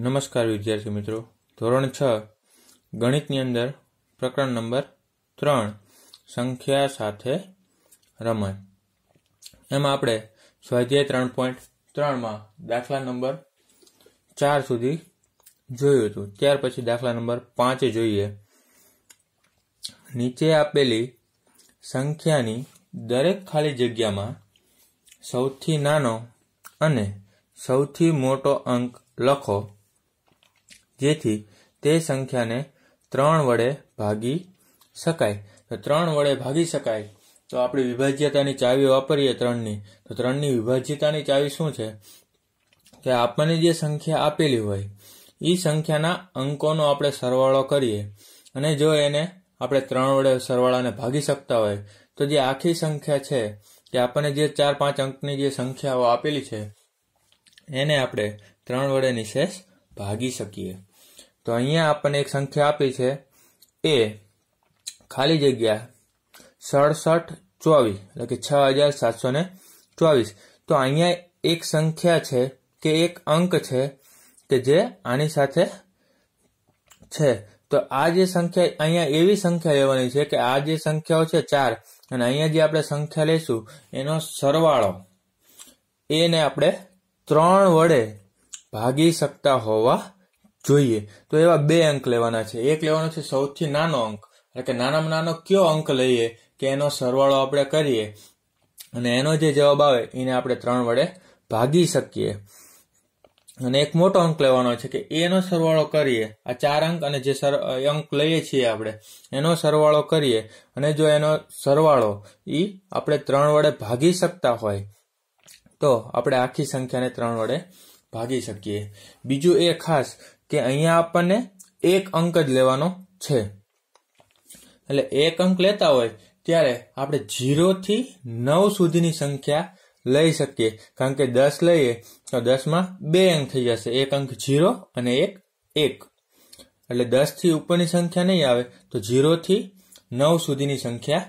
નમસ્કાર વિદ્યાર્થી મિત્રો ધોરણ છ ગણિતની અંદર પ્રકરણ નંબર ત્રણ સંખ્યા સાથે રમત એમાં આપણે સ્વાધ્યાય ત્રણ પોઈન્ટ ત્રણમાં દાખલા નંબર ચાર સુધી જોયું હતું ત્યાર પછી દાખલા નંબર પાંચે જોઈએ નીચે આપેલી સંખ્યાની દરેક ખાલી જગ્યામાં સૌથી નાનો અને સૌથી મોટો અંક લખો જેથી તે સંખ્યાને ત્રણ વડે ભાગી શકાય તો ત્રણ વડે ભાગી શકાય તો આપણે વિભાજ્યતાની ચાવી વાપરીએ ત્રણની તો ત્રણની વિભાજ્યતાની ચાવી શું છે કે આપણને જે સંખ્યા આપેલી હોય એ સંખ્યાના અંકોનો આપણે સરવાળો કરીએ અને જો એને આપણે ત્રણ વડે સરવાળાને ભાગી શકતા હોય તો જે આખી સંખ્યા છે કે આપણને જે ચાર પાંચ અંકની જે સંખ્યાઓ આપેલી છે એને આપણે ત્રણ વડે નિશેષ ભાગી શકીએ તો અહીંયા આપણને એક સંખ્યા આપી છે એ ખાલી જગ્યા સડસઠ ચોવીસ એટલે કે છ હજાર સાતસો ને ચોવીસ તો અહીંયા એક સંખ્યા છે કે એક અંક છે કે જે આની સાથે છે તો આ જે સંખ્યા અહીંયા એવી સંખ્યા લેવાની છે કે આ જે સંખ્યાઓ છે ચાર અને અહીંયા જે આપણે સંખ્યા લઈશું એનો સરવાળો એને આપણે ત્રણ વડે ભાગી શકતા હોવા જોઈએ તો એવા બે અંક લેવાના છે એક લેવાનો છે સૌથી નાનો અંક એટલે કે નાનામાં નાનો કયો અંક લઈએ કે એનો સરવાળો આપણે કરીએ અને એનો જે જવાબ આવે એને આપણે ત્રણ વડે ભાગી શકીએ અને એક મોટો અંક લેવાનો છે કે એનો સરવાળો કરીએ આ ચાર અંક અને જે અંક લઈએ છીએ આપણે એનો સરવાળો કરીએ અને જો એનો સરવાળો એ આપણે ત્રણ વડે ભાગી શકતા હોય તો આપણે આખી સંખ્યાને ત્રણ વડે ભાગી શકીએ બીજું એ ખાસ કે અહીંયા આપણને એક અંક જ લેવાનો છે એટલે એક અંક લેતા હોય ત્યારે આપણે જીરોથી નવ સુધીની સંખ્યા લઈ શકીએ કારણ કે દસ લઈએ તો દસમાં બે અંક થઈ જશે એક અંક જીરો અને એક એક એટલે દસથી ઉપરની સંખ્યા નહીં આવે તો જીરોથી નવ સુધીની સંખ્યા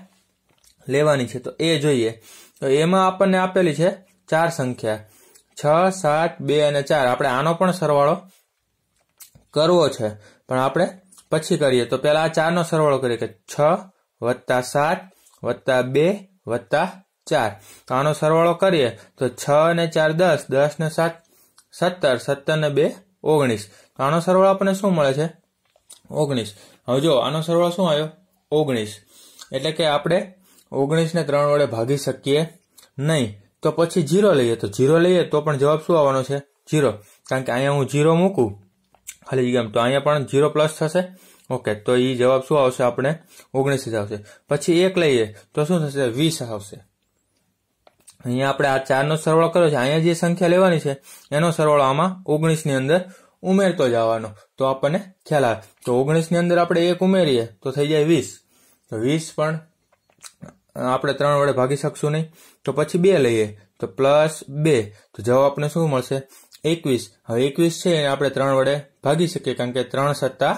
લેવાની છે તો એ જોઈએ તો એમાં આપણને આપેલી છે ચાર સંખ્યા છ સાત બે અને ચાર આપણે આનો પણ સરવાળો કરવો છે પણ આપણે પછી કરીએ તો પહેલા આ ચારનો સરવાળો કરીએ કે છ વત્તા સાત વત્તા બે વત્તા ચાર તો આનો સરવાળો કરીએ તો છ ને ચાર દસ દસ ને સાત સત્તર સત્તર ને બે ઓગણીસ તો આનો સરવાળો આપણને શું મળે છે ઓગણીસ હવે જો આનો સરવાળો શું આવ્યો ઓગણીસ એટલે કે આપણે ઓગણીસને ત્રણ વડે ભાગી શકીએ નહીં તો પછી જીરો લઈએ તો જીરો લઈએ તો પણ જવાબ શું આવવાનો છે જીરો કારણ કે અહીંયા હું જીરો મૂકું ખાલી જગ્યામાં તો અહીંયા પણ ઝીરો પ્લસ થશે ઓકે તો એ જવાબ શું આવશે આપણે ઓગણીસ જ આવશે પછી એક લઈએ તો શું થશે વીસ આવશે અહીંયા આપણે આ ચારનો સરવાળો કર્યો છે અહીંયા જે સંખ્યા લેવાની છે એનો સરવાળો આમાં ઓગણીસની અંદર ઉમેરતો જવાનો તો આપણને ખ્યાલ આવે તો ઓગણીસની અંદર આપણે એક ઉમેરીએ તો થઈ જાય વીસ તો વીસ પણ આપણે ત્રણ વડે ભાગી શકશું નહીં તો પછી બે લઈએ તો પ્લસ બે તો જવાબ આપણને શું મળશે એકવીસ હવે એકવીસ છે એને આપણે ત્રણ વડે ભાગી શકીએ કારણ કે ત્રણ સત્તા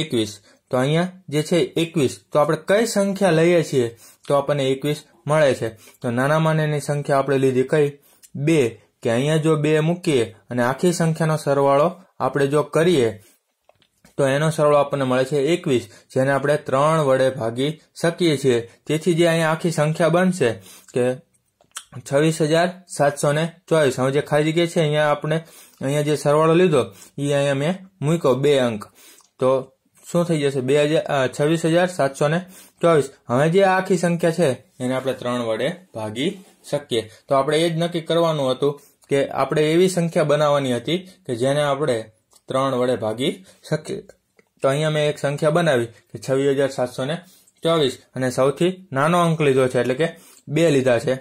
એકવીસ તો અહીંયા જે છે એકવીસ તો આપણે કઈ સંખ્યા લઈએ છીએ તો આપણને એકવીસ મળે છે તો નાના એની સંખ્યા આપણે લીધી કઈ બે કે અહીંયા જો બે મૂકીએ અને આખી સંખ્યાનો સરવાળો આપણે જો કરીએ તો એનો સરવાળો આપણને મળે છે એકવીસ જેને આપણે ત્રણ વડે ભાગી શકીએ છીએ તેથી જે અહીંયા આખી સંખ્યા બનશે કે છવ્વીસ હજાર સાતસો ને ચોવીસ હવે જે ખાલી જગ્યા છે અહીંયા આપણે અહીંયા જે સરવાળો લીધો એ અહીંયા મેં મૂક્યો બે અંક તો શું થઈ જશે બે હજાર છવ્વીસ હજાર સાતસો ચોવીસ હવે જે આખી સંખ્યા છે એને આપણે ત્રણ વડે ભાગી શકીએ તો આપણે એ જ નક્કી કરવાનું હતું કે આપણે એવી સંખ્યા બનાવવાની હતી કે જેને આપણે ત્રણ વડે ભાગી શકીએ તો અહીંયા મેં એક સંખ્યા બનાવી કે છવ્વીસ હજાર સાતસો ચોવીસ અને સૌથી નાનો અંક લીધો છે એટલે કે બે લીધા છે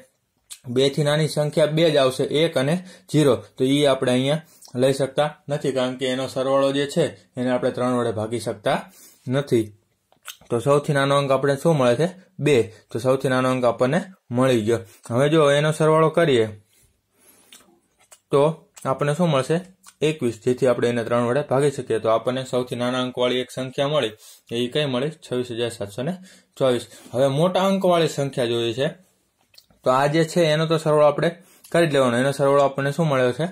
બે થી નાની સંખ્યા બે જ આવશે એક અને જીરો તો એ આપણે અહીંયા લઈ શકતા નથી કારણ કે એનો સરવાળો જે છે એને આપણે ત્રણ વડે ભાગી શકતા નથી તો સૌથી નાનો અંક આપણે શું મળે છે બે તો સૌથી નાનો અંક આપણને મળી ગયો હવે જો એનો સરવાળો કરીએ તો આપણને શું મળશે એકવીસ જેથી આપણે એને ત્રણ વડે ભાગી શકીએ તો આપણને સૌથી નાના અંકવાળી એક સંખ્યા મળી એ કઈ મળી છવ્વીસ હજાર સાતસો ચોવીસ હવે મોટા અંકવાળી સંખ્યા જોઈએ છે તો આ જે છે એનો તો સરવાળો આપણે કરી લેવાનો એનો સરવાળો આપણને શું મળ્યો છે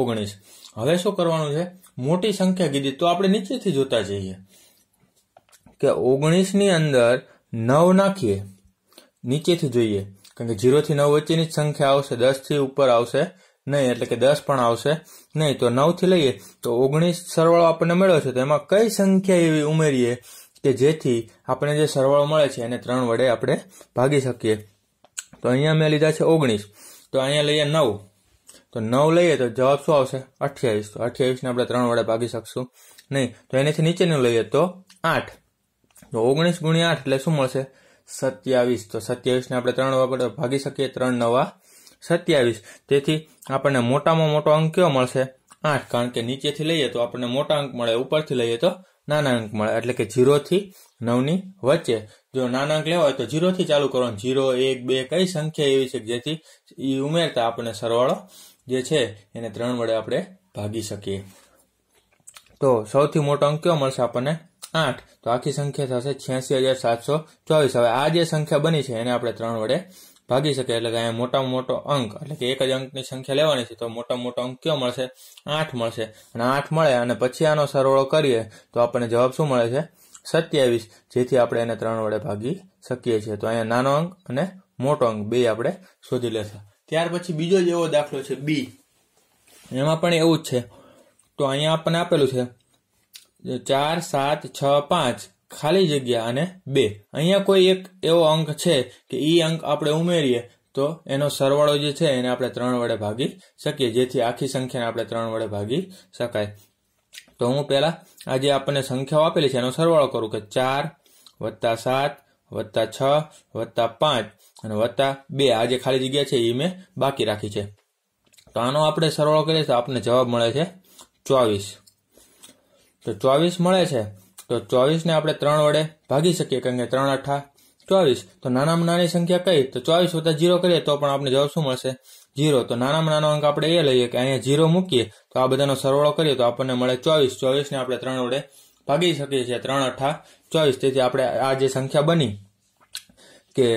ઓગણીસ હવે શું કરવાનું છે મોટી સંખ્યા કીધી તો આપણે નીચેથી જોતા જઈએ કે ઓગણીસની અંદર નવ નાખીએ નીચેથી જોઈએ કારણ કે જીરોથી નવ વચ્ચેની જ સંખ્યા આવશે દસથી ઉપર આવશે નહીં એટલે કે દસ પણ આવશે નહીં તો નવથી લઈએ તો ઓગણીસ સરવાળો આપણને મળ્યો છે તો એમાં કઈ સંખ્યા એવી ઉમેરીએ કે જેથી આપણે જે સરવાળો મળે છે એને ત્રણ વડે આપણે ભાગી શકીએ તો અહીંયા મેં લીધા છે ઓગણીસ તો અહીંયા લઈએ નવ તો નવ લઈએ તો જવાબ શું આવશે અઠ્યાવીસ તો અઠ્યાવીસને આપણે ત્રણ વડે ભાગી શકશું નહીં તો એનાથી નીચેનું લઈએ તો આઠ તો ઓગણીસ ગુણ્યા આઠ એટલે શું મળશે સત્યાવીસ તો સત્યાવીસને આપણે ત્રણ વડે ભાગી શકીએ ત્રણ નવા સત્યાવીસ તેથી આપણને મોટામાં મોટો અંક કયો મળશે આઠ કારણ કે નીચેથી લઈએ તો આપણને મોટા અંક મળે ઉપરથી લઈએ તો નાના અંક મળે એટલે કે જીરોથી નવની વચ્ચે જો નાના અંક લેવા હોય તો જીરોથી ચાલુ કરવાનું જીરો એક બે કઈ સંખ્યા એવી છે જેથી એ ઉમેરતા આપણને સરવાળો જે છે એને ત્રણ વડે આપણે ભાગી શકીએ તો સૌથી મોટો અંક કયો મળશે આપણને આઠ તો આખી સંખ્યા થશે છ્યાસી હજાર સાતસો ચોવીસ હવે આ જે સંખ્યા બની છે એને આપણે ત્રણ વડે ભાગી શકીએ એટલે કે અહીંયા મોટા મોટો અંક એટલે કે એક જ અંકની સંખ્યા લેવાની છે તો મોટામાં મોટો અંક કયો મળશે આઠ મળશે અને આઠ મળે અને પછી આનો સરવાળો કરીએ તો આપણને જવાબ શું મળે છે સત્યાવીસ જેથી આપણે એને ત્રણ વડે ભાગી શકીએ છીએ તો અહીંયા નાનો અંક અને મોટો અંક બે આપણે શોધી લેશું ત્યાર પછી બીજો જ એવો દાખલો છે બી એમાં પણ એવું જ છે તો અહીંયા આપણને આપેલું છે ચાર સાત છ પાંચ ખાલી જગ્યા અને બે અહીંયા કોઈ એક એવો અંક છે કે એ અંક આપણે ઉમેરીએ તો એનો સરવાળો જે છે એને આપણે ત્રણ વડે ભાગી શકીએ જેથી આખી સંખ્યાને આપણે ત્રણ વડે ભાગી શકાય તો હું પહેલાં આ જે આપણને સંખ્યાઓ આપેલી છે એનો સરવાળો કરું કે ચાર વત્તા સાત વત્તા છ વત્તા પાંચ અને વત્તા બે આ જે ખાલી જગ્યા છે એ મેં બાકી રાખી છે તો આનો આપણે સરવાળો કરીએ તો આપણને જવાબ મળે છે ચોવીસ તો ચોવીસ મળે છે તો ચોવીસને આપણે ત્રણ વડે ભાગી શકીએ કારણ કે ત્રણ અઠા ચોવીસ તો નાનામાં નાની સંખ્યા કઈ તો ચોવીસ વધારે જીરો કરીએ તો પણ આપણે જવાબ શું મળશે જીરો તો નાનામાં નાનો અંક આપણે એ લઈએ કે અહીંયા જીરો મૂકીએ તો આ બધાનો સરવાળો કરીએ તો આપણને મળે ચોવીસ ચોવીસને આપણે ત્રણ વડે ભાગી શકીએ છીએ ત્રણ અઠા ચોવીસ તેથી આપણે આ જે સંખ્યા બની કે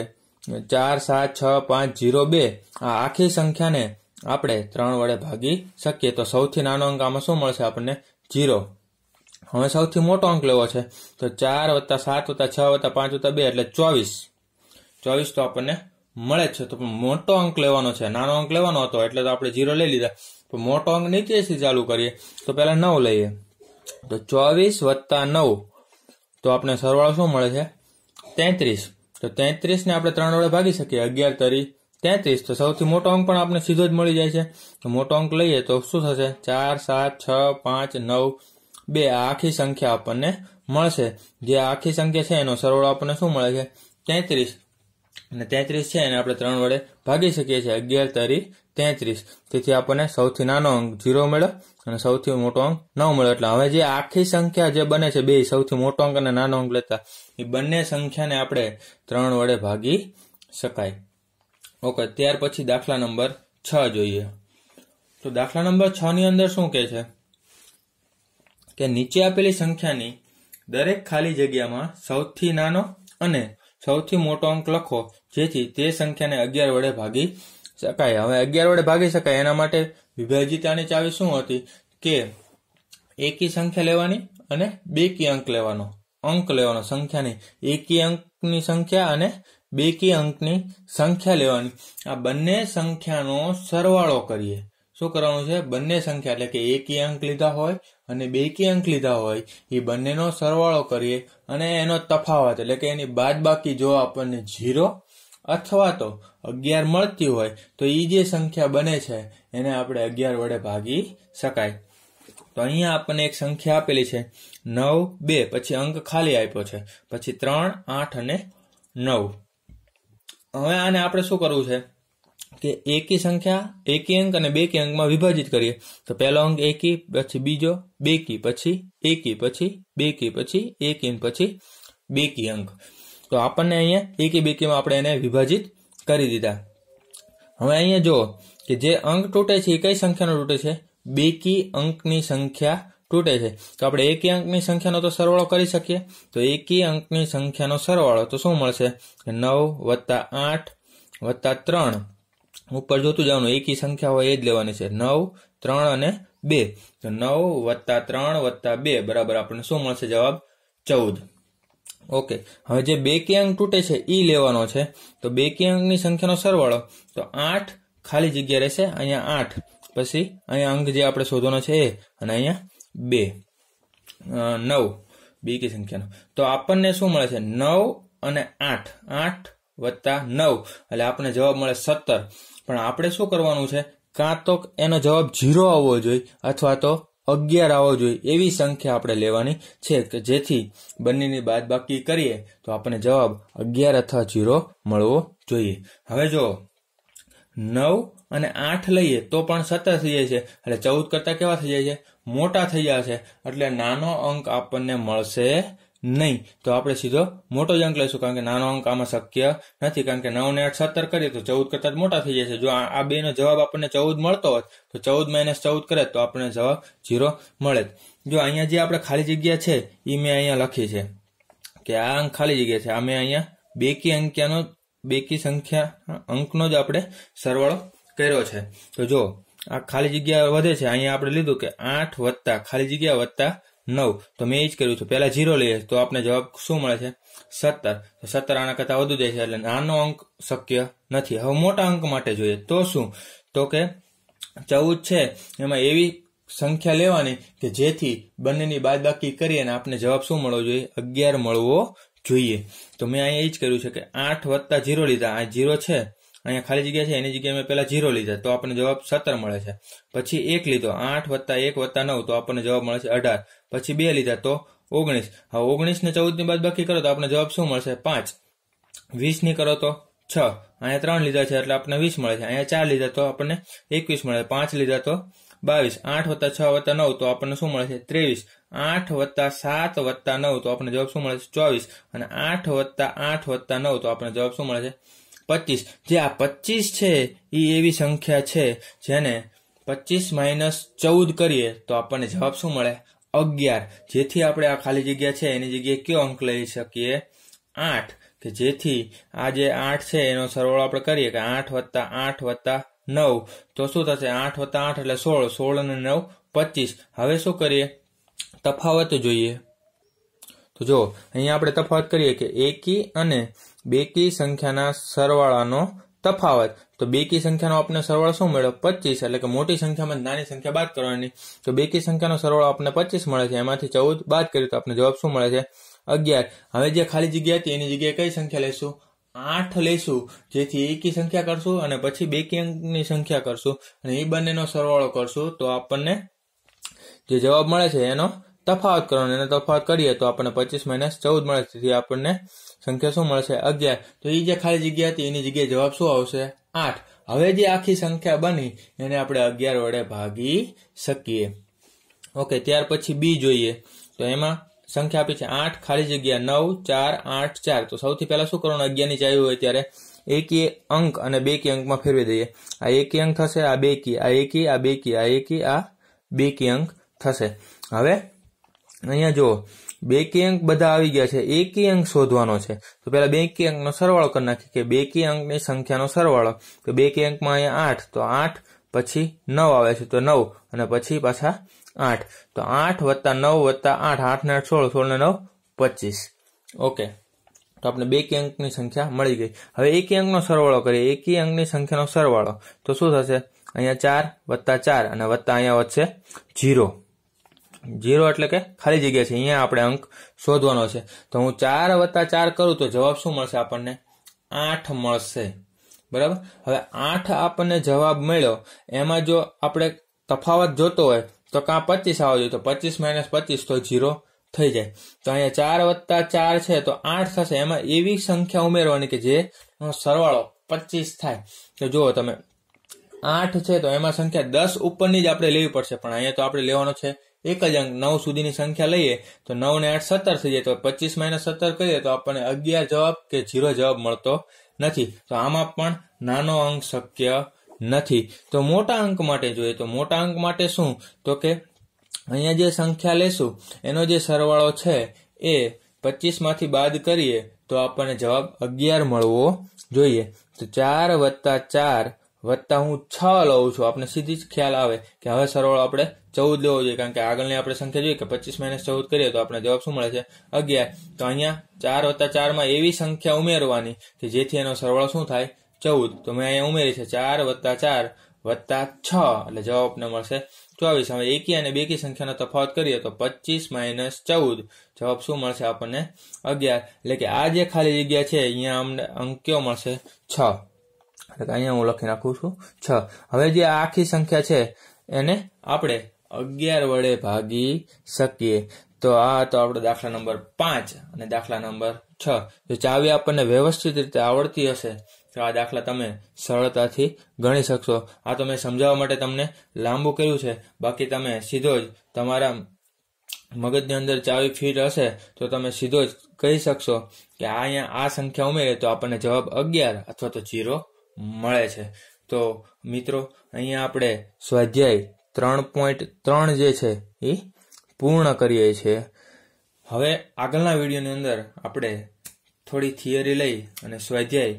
ચાર સાત છ પાંચ જીરો બે આ આખી સંખ્યાને આપણે ત્રણ વડે ભાગી શકીએ તો સૌથી નાનો અંક આમાં શું મળશે આપણને જીરો હવે સૌથી મોટો અંક લેવો છે તો ચાર વત્તા સાત વત્તા છ વત્તા પાંચ વત્તા બે એટલે ચોવીસ ચોવીસ તો આપણને મળે છે તો મોટો અંક લેવાનો છે નાનો અંક લેવાનો હતો એટલે તો આપણે જીરો લઈ લીધા તો મોટો અંક નીચેથી ચાલુ કરીએ તો પહેલા નવ લઈએ તો ચોવીસ વત્તા નવ તો આપણે સરવાળો શું મળે છે તેત્રીસ તો તેત્રીસને આપણે ત્રણ વડે ભાગી શકીએ અગિયાર તરી તેત્રીસ તો સૌથી મોટો અંક પણ આપણે સીધો જ મળી જાય છે તો મોટો અંક લઈએ તો શું થશે ચાર સાત છ પાંચ નવ બે આ આખી સંખ્યા આપણને મળશે જે આખી સંખ્યા છે એનો સરવાળો આપણને શું મળે છે તેત્રીસ અને તેત્રીસ છે એને આપણે ત્રણ વડે ભાગી શકીએ છીએ અગિયાર તરી તેત્રીસ તેથી આપણને સૌથી નાનો અંક ઝીરો મળ્યો અને સૌથી મોટો અંક નવ મળ્યો એટલે હવે જે આખી સંખ્યા જે બને છે બે સૌથી મોટો અંક અને નાનો અંક લેતા એ બંને સંખ્યાને આપણે ત્રણ વડે ભાગી શકાય ઓકે ત્યાર પછી દાખલા નંબર છ જોઈએ તો દાખલા નંબર છ ની અંદર શું કહે છે કે નીચે આપેલી સંખ્યાની દરેક ખાલી જગ્યામાં સૌથી નાનો અને સૌથી મોટો અંક લખો જેથી તે સંખ્યાને અગિયાર વડે ભાગી શકાય હવે અગિયાર વડે ભાગી શકાય એના માટે વિભાજિતાની ચાવી શું હતી કે એકી સંખ્યા લેવાની અને બેકી અંક લેવાનો અંક લેવાનો સંખ્યાની એકી અંકની સંખ્યા અને બેકી અંકની સંખ્યા લેવાની આ બંને સંખ્યાનો સરવાળો કરીએ શું કરવાનું છે બંને સંખ્યા એટલે કે એકી અંક લીધા હોય અને બેકી અંક લીધા હોય એ બંનેનો સરવાળો કરીએ અને એનો તફાવત એટલે કે એની બાદ બાકી જો આપણને ઝીરો અથવા તો અગિયાર મળતી હોય તો એ જે સંખ્યા બને છે એને આપણે અગિયાર વડે ભાગી શકાય તો અહીંયા આપણને એક સંખ્યા આપેલી છે નવ બે પછી અંક ખાલી આપ્યો છે પછી ત્રણ આઠ અને નવ હવે આને આપણે શું કરવું છે કે એકી સંખ્યા એકી અંક અને બેકી અંકમાં વિભાજીત કરીએ તો પહેલો અંક એકી પછી બીજો બેકી પછી એકી પછી બેકી પછી એકી પછી બેકી અંક તો આપણને અહીંયા એકી બેકીમાં આપણે એને વિભાજીત કરી દીધા હવે અહીંયા જો કે જે અંક તૂટે છે એ કઈ સંખ્યાનો તૂટે છે બેકી અંકની સંખ્યા તૂટે છે તો આપણે એકી અંકની સંખ્યાનો તો સરવાળો કરી શકીએ તો એકી અંકની સંખ્યાનો સરવાળો તો શું મળશે નવ વત્તા આઠ વત્તા ત્રણ ઉપર જોતું જવાનું એકી સંખ્યા હોય એ જ લેવાની છે નવ ત્રણ અને બે તો નવ વત્તા ત્રણ વત્તા બે બરાબર આપણને શું મળશે જવાબ ચૌદ ઓકે હવે જે બેકી અંક તૂટે છે એ લેવાનો છે તો બેકી અંકની સંખ્યાનો સરવાળો તો આઠ ખાલી જગ્યા રહેશે અહીંયા આઠ પછી અહીંયા અંક જે આપણે શોધવાનો છે એ અને અહીંયા બે નવ બેકી સંખ્યાનો તો આપણને શું મળે છે નવ અને આઠ આઠ વત્તા નવ એટલે આપણે જવાબ મળે સત્તર પણ આપણે શું કરવાનું છે કાં તો એનો જવાબ ઝીરો આવવો જોઈએ અથવા તો અગિયાર આવવો જોઈએ એવી સંખ્યા આપણે લેવાની છે કે જેથી બંનેની બાદ બાકી કરીએ તો આપણને જવાબ અગિયાર અથવા ઝીરો મળવો જોઈએ હવે જો નવ અને આઠ લઈએ તો પણ સત્તર થઈ જાય છે એટલે ચૌદ કરતાં કેવા થઈ જાય છે મોટા થઈ જાય છે એટલે નાનો અંક આપણને મળશે નહીં તો આપણે સીધો મોટો જ અંક લઈશું કારણ કે નાનો અંક આમાં શક્ય નથી કારણ કે નવ ને આઠ સત્તર કરીએ તો ચૌદ કરતા મોટા થઈ જશે જો આ બેનો જવાબ આપણને ચૌદ મળતો હોત તો ચૌદ માઇનસ ચૌદ કરે તો આપણને જવાબ જીરો મળે જો અહીંયા જે આપણે ખાલી જગ્યા છે એ મેં અહીંયા લખી છે કે આ અંક ખાલી જગ્યા છે આ મેં અહીંયા બેકી અંક્યાનો બેકી સંખ્યા અંકનો જ આપણે સરવાળો કર્યો છે તો જો આ ખાલી જગ્યા વધે છે અહીંયા આપણે લીધું કે આઠ વત્તા ખાલી જગ્યા વત્તા નવ તો મેં એ જ કર્યું છે પહેલા ઝીરો લઈએ તો આપણે જવાબ શું મળે છે સત્તર તો સત્તર આના કરતાં વધુ જાય છે એટલે નાનો અંક શક્ય નથી હવે મોટા અંક માટે જોઈએ તો શું તો કે ચૌદ છે એમાં એવી સંખ્યા લેવાની કે જેથી બંનેની બાદબાકી કરી અને આપણે જવાબ શું મળવો જોઈએ અગિયાર મળવો જોઈએ તો મેં અહીંયા એ જ કર્યું છે કે આઠ વત્તા જીરો લીધા આ ઝીરો છે અહીંયા ખાલી જગ્યા છે એની જગ્યાએ મેં પહેલા જીરો લીધા તો આપણને જવાબ સત્તર મળે છે પછી એક લીધો આઠ વત્તા એક વત્તા નવ તો આપણને જવાબ મળે છે અઢાર પછી બે લીધા તો ઓગણીસ હવે ઓગણીસ ને ચૌદ ની બાદ બાકી કરો તો આપણને જવાબ શું મળશે પાંચ વીસ ની કરો તો છ અહીંયા ત્રણ લીધા છે એટલે આપણને વીસ મળે છે અહીંયા ચાર લીધા તો આપણને એકવીસ મળે છે પાંચ લીધા તો બાવીસ આઠ વત્તા છ વત્તા નવ તો આપણને શું મળે છે ત્રેવીસ આઠ વત્તા સાત વત્તા નવ તો આપણને જવાબ શું મળે છે ચોવીસ અને આઠ વત્તા આઠ વત્તા નવ તો આપણને જવાબ શું મળે છે પચીસ જે આ પચીસ છે એ એવી સંખ્યા છે જેને પચીસ માઇનસ ચૌદ કરીએ તો આપણને જવાબ શું મળે અગિયાર જેથી આપણે આ ખાલી જગ્યા છે એની જગ્યાએ કયો અંક લઈ શકીએ આઠ કે જેથી આ જે આઠ છે એનો સરવાળો આપણે કરીએ કે આઠ વત્તા આઠ વત્તા નવ તો શું થશે આઠ વત્તા આઠ એટલે સોળ સોળ અને નવ પચીસ હવે શું કરીએ તફાવત જોઈએ તો જો અહીંયા આપણે તફાવત કરીએ કે એકી અને બેકી સંખ્યાના સરવાળાનો તફાવત તો બેકી સંખ્યાનો આપણે સરવાળો શું મળ્યો પચીસ એટલે કે મોટી સંખ્યામાં નાની સંખ્યા બાદ કરવાની તો બેકી સંખ્યાનો સરવાળો આપણને પચીસ મળે છે એમાંથી ચૌદ બાદ કરીએ તો આપણે જવાબ શું મળે છે અગિયાર હવે જે ખાલી જગ્યા હતી એની જગ્યાએ કઈ સંખ્યા લેશું આઠ લેશું જેથી એકી સંખ્યા કરશું અને પછી બેકી અંકની સંખ્યા કરશું અને એ બંનેનો સરવાળો કરશું તો આપણને જે જવાબ મળે છે એનો તફાવત કરવાનો એનો તફાવત કરીએ તો આપણને પચીસ માઇનસ ચૌદ મળે તેથી આપણને સંખ્યા શું મળશે અગિયાર તો એ જે ખાલી જગ્યા હતી એની જગ્યાએ જવાબ શું આવશે આઠ હવે જે આખી સંખ્યા બની એને આપણે અગિયાર વડે ભાગી શકીએ ઓકે ત્યાર પછી બી જોઈએ તો એમાં સંખ્યા આપી છે આઠ ખાલી જગ્યા નવ ચાર આઠ ચાર તો સૌથી પહેલા શું કરવાનું અગિયારની ચાવી હોય ત્યારે એકી અંક અને બેકી અંકમાં ફેરવી દઈએ આ એકી અંક થશે આ બે કી આ એકી આ બે કી આ એકી આ બે કી અંક થશે હવે અહીંયા જુઓ બે બેકી અંક બધા આવી ગયા છે એકી અંક શોધવાનો છે તો બે બેકી અંકનો સરવાળો કરી નાખીએ કે બે બેકી અંકની સંખ્યાનો સરવાળો તો બે બેકી અંકમાં અહીંયા આઠ તો આઠ પછી નવ આવે છે તો નવ અને પછી પાછા આઠ તો આઠ વત્તા નવ વત્તા આઠ આઠ ને આઠ સોળ સોળ ને નવ પચીસ ઓકે તો આપણે બે કે અંકની સંખ્યા મળી ગઈ હવે એકી અંકનો સરવાળો કરીએ એકી અંકની સંખ્યાનો સરવાળો તો શું થશે અહીંયા ચાર વત્તા ચાર અને વત્તા અહીંયા વધશે જીરો જીરો એટલે કે ખાલી જગ્યા છે અહીંયા આપણે અંક શોધવાનો છે તો હું ચાર વત્તા ચાર કરું તો જવાબ શું મળશે આપણને આઠ મળશે બરાબર હવે આઠ આપણને જવાબ મળ્યો એમાં જો આપણે તફાવત જોતો હોય તો કાં પચીસ આવવા જોઈએ તો પચીસ માઇનસ પચીસ તો જીરો થઈ જાય તો અહીંયા ચાર વત્તા ચાર છે તો આઠ થશે એમાં એવી સંખ્યા ઉમેરવાની કે જે સરવાળો પચીસ થાય તો જુઓ તમે આઠ છે તો એમાં સંખ્યા દસ ઉપરની જ આપણે લેવી પડશે પણ અહીંયા તો આપણે લેવાનો છે એક જ અંક નવ સુધીની સંખ્યા લઈએ તો નવ ને આઠ સત્તર થઈ જાય તો પચીસ માઇનસ સત્તર કરીએ તો આપણને અગિયાર જવાબ કે જીરો જવાબ મળતો નથી તો આમાં પણ નાનો અંક શક્ય નથી તો મોટા અંક માટે જોઈએ તો મોટા અંક માટે શું તો કે અહીંયા જે સંખ્યા લેશું એનો જે સરવાળો છે એ પચીસમાંથી બાદ કરીએ તો આપણને જવાબ અગિયાર મળવો જોઈએ તો ચાર વત્તા ચાર વત્તા હું છ લઉં છું આપણે સીધી જ ખ્યાલ આવે કે હવે સરવાળો આપણે ચૌદ લેવો જોઈએ કારણ કે આગળની આપણે સંખ્યા જોઈએ કે પચીસ માઇનસ ચૌદ કરીએ તો આપણે જવાબ શું મળે છે અગિયાર તો અહીંયા ચાર વત્તા ચારમાં એવી સંખ્યા ઉમેરવાની કે જેથી એનો સરવાળો શું થાય ચૌદ તો મેં અહીંયા ઉમેરી છે ચાર વત્તા ચાર વત્તા છ એટલે જવાબ આપણને મળશે ચોવીસ હવે એકી અને બેકી સંખ્યાનો તફાવત કરીએ તો પચીસ માઇનસ ચૌદ જવાબ શું મળશે આપણને અગિયાર એટલે કે આ જે ખાલી જગ્યા છે અહીંયા અમને અંક અંક્યો મળશે છ એટલે અહીંયા હું લખી નાખું છું છ હવે જે આ આખી સંખ્યા છે એને આપણે અગિયાર વડે ભાગી શકીએ તો આ તો આપણો દાખલા નંબર પાંચ અને દાખલા નંબર છ જો ચાવી આપણને વ્યવસ્થિત રીતે આવડતી હશે તો આ દાખલા તમે સરળતાથી ગણી શકશો આ તો મેં સમજાવવા માટે તમને લાંબુ કર્યું છે બાકી તમે સીધો જ તમારા મગજની અંદર ચાવી ફીટ હશે તો તમે સીધો જ કહી શકશો કે આ અહીંયા આ સંખ્યા ઉમેરે તો આપણને જવાબ અગિયાર અથવા તો જીરો મળે છે તો મિત્રો અહીંયા આપણે સ્વાધ્યાય ત્રણ પોઈન્ટ ત્રણ જે છે એ પૂર્ણ કરીએ છીએ હવે આગળના વિડીયોની અંદર આપણે થોડી થિયરી લઈ અને સ્વાધ્યાય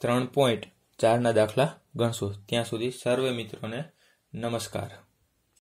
ત્રણ પોઈન્ટ ચારના દાખલા ગણશું ત્યાં સુધી સર્વે મિત્રોને નમસ્કાર